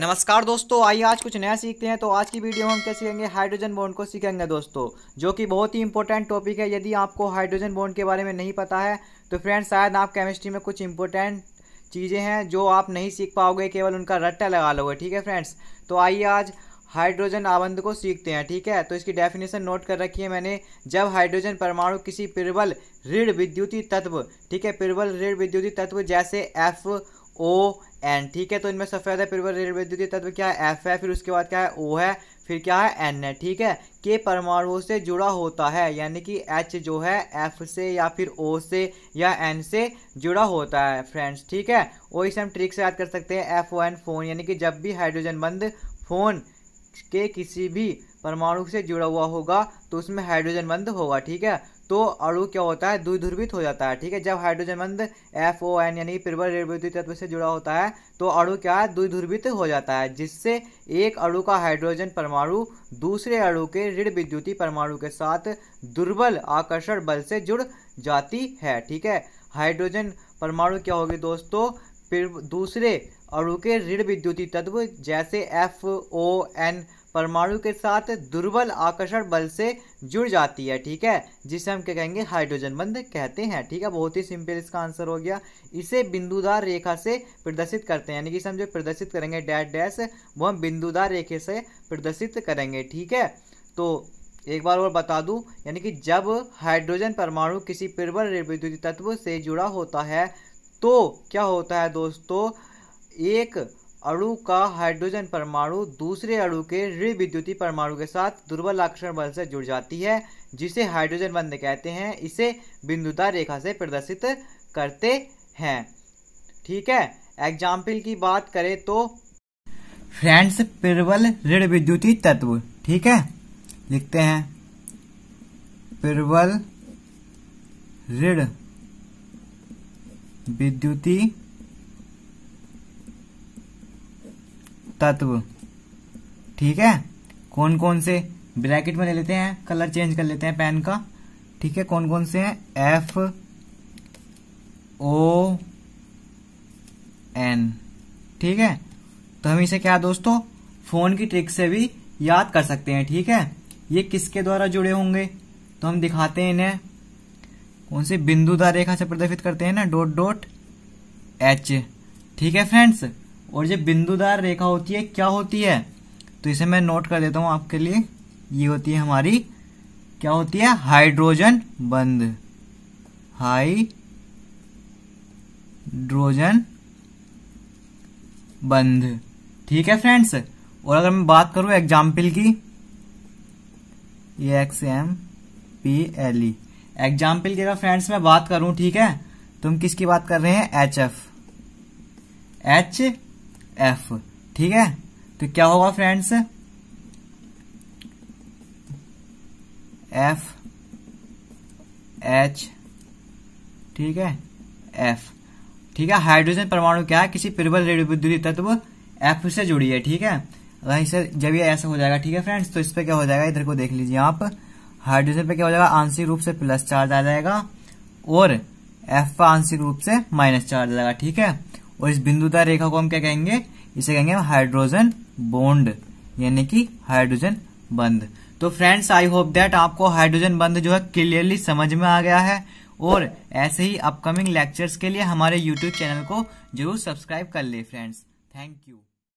नमस्कार दोस्तों आइए आज कुछ नया सीखते हैं तो आज की वीडियो में हम क्या सीखेंगे हाइड्रोजन बॉन्ड को सीखेंगे दोस्तों जो कि बहुत ही इंपॉर्टेंट टॉपिक है यदि आपको हाइड्रोजन बॉन्ड के बारे में नहीं पता है तो फ्रेंड्स शायद आप केमिस्ट्री में कुछ इंपॉर्टेंट चीज़ें हैं जो आप नहीं सीख पाओगे केवल उनका रट्टा लगा लोगे ठीक है फ्रेंड्स तो आइए आज हाइड्रोजन आबंध को सीखते हैं ठीक है तो इसकी डेफिनेशन नोट कर रखी है मैंने जब हाइड्रोजन परमाणु किसी प्रबल ऋण विद्युती तत्व ठीक है प्रबल ऋण विद्युती तत्व जैसे एफ ओ एन ठीक है तो इनमें सफ़ेद है फिर रेलवे विद्युतीय तत्व क्या है एफ है फिर उसके बाद क्या है ओ है फिर क्या है एन है ठीक है के परमाणुओं से जुड़ा होता है यानी कि एच जो है एफ से या फिर ओ से या एन से जुड़ा होता है फ्रेंड्स ठीक है वही से हम ट्रिक से याद कर सकते हैं एफ ओ एन फोन यानी कि जब भी हाइड्रोजन बंद फोन के किसी भी परमाणु से जुड़ा हुआ होगा तो उसमें हाइड्रोजन बंद होगा ठीक है तो अणु क्या होता है द्विध्रुवित हो जाता है ठीक है जब हाइड्रोजन बंद एफ ओ एन यानी प्रबल रेडविद्युत तत्व से जुड़ा होता है तो अणु क्या है द्विध्रुवित हो जाता है जिससे एक अणु का हाइड्रोजन परमाणु दूसरे अणु के ऋण विद्युती परमाणु के साथ दुर्बल आकर्षण बल से जुड़ जाती है ठीक है हाइड्रोजन परमाणु क्या होगी दोस्तों दूसरे अणु के ऋण विद्युती तत्व जैसे एफ ओ एन परमाणु के साथ दुर्बल आकर्षण बल से जुड़ जाती है ठीक है जिसे हम क्या कहेंगे हाइड्रोजन बंद कहते हैं ठीक है बहुत ही सिंपल इसका आंसर हो गया इसे बिंदुदार रेखा से प्रदर्शित करते हैं यानी कि हम जो प्रदर्शित करेंगे डैश डैश वो हम बिंदुदार रेखे से प्रदर्शित करेंगे ठीक है तो एक बार और बता दूं यानी कि जब हाइड्रोजन परमाणु किसी प्रबल विद्युत तत्व से जुड़ा होता है तो क्या होता है दोस्तों एक अणु का हाइड्रोजन परमाणु दूसरे अणु के ऋण परमाणु के साथ दुर्बल आकर्षण बल से जुड़ जाती है जिसे हाइड्रोजन बंद कहते हैं इसे बिंदुता रेखा से प्रदर्शित करते हैं ठीक है एग्जाम्पल की बात करें तो फ्रेंड्स प्रबल ऋण विद्युतीय तत्व ठीक है लिखते हैं प्रबल ऋण विद्युतीय तत्व ठीक है कौन कौन से ब्रैकेट में ले लेते हैं कलर चेंज कर लेते हैं पेन का ठीक है कौन कौन से हैं एफ ओ एन ठीक है तो हम इसे क्या दोस्तों फोन की ट्रिक से भी याद कर सकते हैं ठीक है ये किसके द्वारा जुड़े होंगे तो हम दिखाते हैं इन्हें कौन से बिंदुदार रेखा से प्रदर्शित करते हैं ना डॉट डॉट एच ठीक है फ्रेंड्स और ये बिंदुदार रेखा होती है क्या होती है तो इसे मैं नोट कर देता हूं आपके लिए ये होती है हमारी क्या होती है हाइड्रोजन बंद हाइड्रोजन बंध ठीक है फ्रेंड्स और अगर मैं बात करूं एग्जाम्पल की X M P L E example की अगर फ्रेंड्स मैं बात करूं ठीक है तुम तो किसकी बात कर रहे हैं एच एफ एच एफ ठीक है तो क्या होगा फ्रेंड्स एफ एच ठीक है एफ ठीक है हाइड्रोजन परमाणु क्या है किसी प्रबल विद्युत तत्व एफ से जुड़ी है ठीक है वहीं से जब ये ऐसा हो जाएगा ठीक है फ्रेंड्स तो इस पे क्या हो जाएगा इधर को देख लीजिए आप हाइड्रोजन पे क्या हो जाएगा आंशिक रूप से प्लस चार्ज आ जाएगा और एफ पर आंशिक रूप से माइनस चार्ज आ जाएगा ठीक है और इस बिंदुदार रेखा को हम क्या कहेंगे इसे कहेंगे हम हाइड्रोजन बोन्ड यानी कि हाइड्रोजन बंद तो फ्रेंड्स आई होप दैट आपको हाइड्रोजन बंद जो है क्लियरली समझ में आ गया है और ऐसे ही अपकमिंग लेक्चर्स के लिए हमारे यूट्यूब चैनल को जरूर सब्सक्राइब कर ले फ्रेंड्स थैंक यू